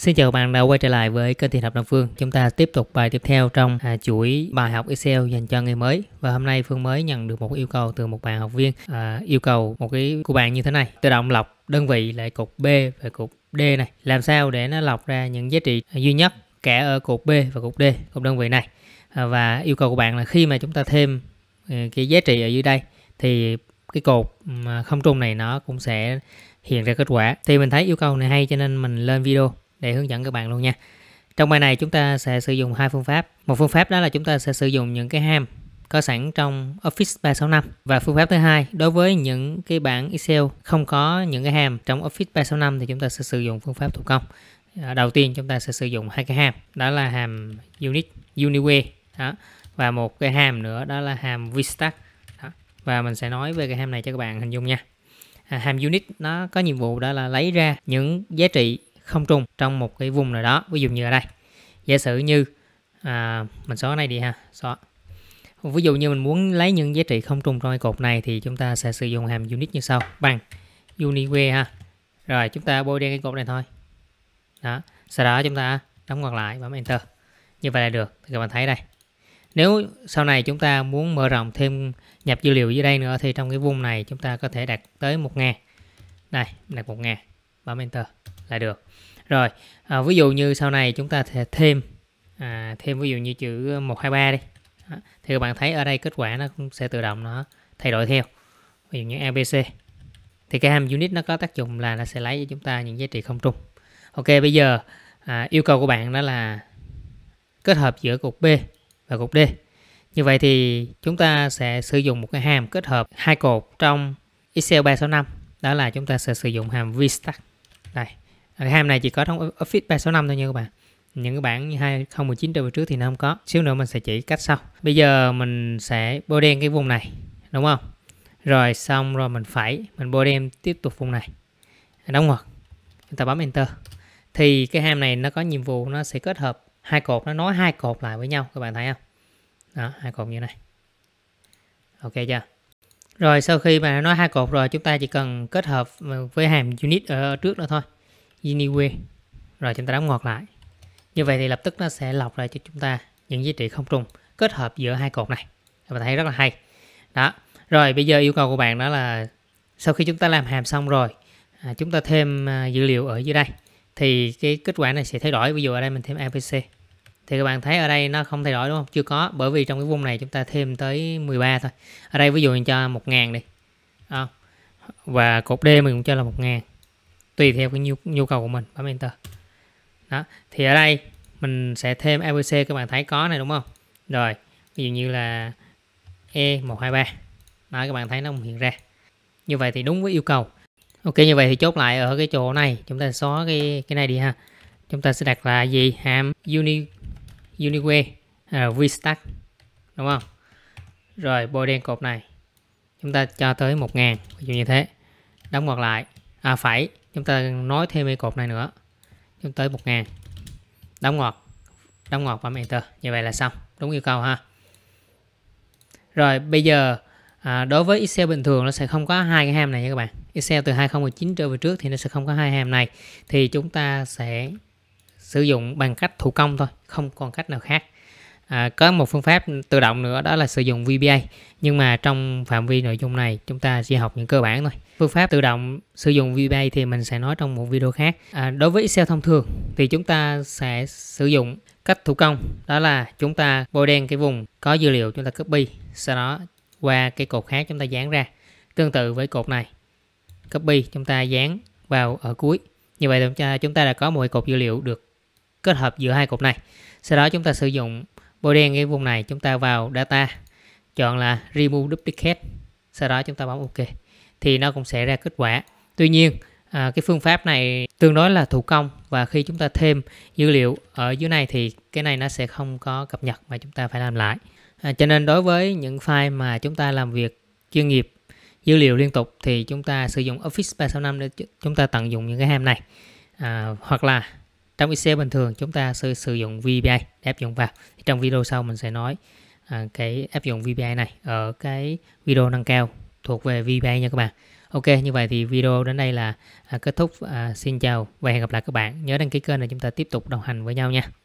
Xin chào các bạn đã quay trở lại với kênh Thiện học Đăng Phương. Chúng ta tiếp tục bài tiếp theo trong à, chuỗi bài học Excel dành cho người mới. Và hôm nay Phương mới nhận được một yêu cầu từ một bạn học viên à, yêu cầu một cái của bạn như thế này. Tự động lọc đơn vị lại cột B và cột D này. Làm sao để nó lọc ra những giá trị à, duy nhất cả ở cột B và cột D, cột đơn vị này. À, và yêu cầu của bạn là khi mà chúng ta thêm à, cái giá trị ở dưới đây thì cái cột không trung này nó cũng sẽ hiện ra kết quả. Thì mình thấy yêu cầu này hay cho nên mình lên video để hướng dẫn các bạn luôn nha. Trong bài này chúng ta sẽ sử dụng hai phương pháp. Một phương pháp đó là chúng ta sẽ sử dụng những cái ham có sẵn trong Office 365 và phương pháp thứ hai đối với những cái bảng Excel không có những cái hàm trong Office 365 thì chúng ta sẽ sử dụng phương pháp thủ công. À, đầu tiên chúng ta sẽ sử dụng hai cái hàm đó là hàm unit uniware đó và một cái hàm nữa đó là hàm vstack đó. và mình sẽ nói về cái hàm này cho các bạn hình dung nha. À, hàm unit nó có nhiệm vụ đó là lấy ra những giá trị không trùng trong một cái vùng nào đó ví dụ như ở đây giả sử như à, mình xóa này đi ha xóa ví dụ như mình muốn lấy những giá trị không trùng trong cái cột này thì chúng ta sẽ sử dụng hàm unit như sau bằng unique ha rồi chúng ta bôi đen cái cột này thôi đó sau đó chúng ta đóng ngoặc lại bấm enter như vậy là được thì các bạn thấy đây nếu sau này chúng ta muốn mở rộng thêm nhập dữ liệu dưới đây nữa thì trong cái vùng này chúng ta có thể đặt tới một ngàn đây đặt một ngàn bấm enter là được rồi à, ví dụ như sau này chúng ta sẽ thêm à, thêm ví dụ như chữ 123 đi đó. thì các bạn thấy ở đây kết quả nó cũng sẽ tự động nó thay đổi theo ví dụ như ABC thì cái hàm unit nó có tác dụng là nó sẽ lấy cho chúng ta những giá trị không trung ok bây giờ à, yêu cầu của bạn đó là kết hợp giữa cục B và cục D như vậy thì chúng ta sẽ sử dụng một cái hàm kết hợp hai cột trong Excel 365 đó là chúng ta sẽ sử dụng hàm vstack đây ham này chỉ có trong Office 365 thôi nha các bạn những cái bản 2019 trở về trước thì nó không có xíu nữa mình sẽ chỉ cách sau bây giờ mình sẽ bôi đen cái vùng này đúng không rồi xong rồi mình phải mình bôi đen tiếp tục vùng này đóng ngoặc chúng ta bấm enter thì cái ham này nó có nhiệm vụ nó sẽ kết hợp hai cột nó nói hai cột lại với nhau các bạn thấy không đó hai cột như này ok chưa rồi sau khi mà nó nói hai cột rồi chúng ta chỉ cần kết hợp ừ, với hàm unit ở trước nữa thôi Unique rồi chúng ta đóng ngoặc lại như vậy thì lập tức nó sẽ lọc lại cho chúng ta những giá trị không trùng kết hợp giữa hai cột này các bạn thấy rất là hay đó rồi bây giờ yêu cầu của bạn đó là sau khi chúng ta làm hàm xong rồi à, chúng ta thêm à, dữ liệu ở dưới đây thì cái kết quả này sẽ thay đổi ví dụ ở đây mình thêm APC thì các bạn thấy ở đây nó không thay đổi đúng không chưa có bởi vì trong cái vùng này chúng ta thêm tới 13 thôi ở đây ví dụ mình cho 1.000 đi à, và cột D mình cũng cho là 1.000 tùy theo cái nhu, nhu cầu của mình bấm enter đó thì ở đây mình sẽ thêm abc các bạn thấy có này đúng không rồi ví dụ như là e 123 đó các bạn thấy nó hiện ra như vậy thì đúng với yêu cầu ok như vậy thì chốt lại ở cái chỗ này chúng ta xóa cái cái này đi ha chúng ta sẽ đặt là gì hàm uni unique uh, vstack đúng không rồi bôi đen cột này chúng ta cho tới 1000 ví dụ như thế đóng ngoặc lại à phải chúng ta nói thêm cái cột này nữa chúng tới 1000 đóng ngoặc đóng ngoặc và enter như vậy là xong đúng yêu cầu ha rồi bây giờ à, đối với Excel bình thường nó sẽ không có hai cái hàm này nha các bạn Excel từ 2019 trở về trước thì nó sẽ không có hai hàm này thì chúng ta sẽ sử dụng bằng cách thủ công thôi không còn cách nào khác à, có một phương pháp tự động nữa đó là sử dụng VBA nhưng mà trong phạm vi nội dung này chúng ta chỉ học những cơ bản thôi phương pháp tự động sử dụng VBA thì mình sẽ nói trong một video khác. À, đối với Excel thông thường thì chúng ta sẽ sử dụng cách thủ công đó là chúng ta bôi đen cái vùng có dữ liệu chúng ta copy sau đó qua cái cột khác chúng ta dán ra tương tự với cột này copy chúng ta dán vào ở cuối như vậy chúng ta chúng ta đã có một cột dữ liệu được kết hợp giữa hai cột này sau đó chúng ta sử dụng bôi đen cái vùng này chúng ta vào data chọn là remove duplicate sau đó chúng ta bấm ok thì nó cũng sẽ ra kết quả tuy nhiên à, cái phương pháp này tương đối là thủ công và khi chúng ta thêm dữ liệu ở dưới này thì cái này nó sẽ không có cập nhật mà chúng ta phải làm lại à, cho nên đối với những file mà chúng ta làm việc chuyên nghiệp dữ liệu liên tục thì chúng ta sử dụng Office 365 để chúng ta tận dụng những cái hàm này à, hoặc là trong Excel bình thường chúng ta sử, sử dụng VBI để áp dụng vào trong video sau mình sẽ nói à, cái áp dụng VBI này ở cái video nâng cao thuộc về VPay nha các bạn. Ok, như vậy thì video đến đây là à, kết thúc. À, xin chào và hẹn gặp lại các bạn. Nhớ đăng ký kênh để chúng ta tiếp tục đồng hành với nhau nha.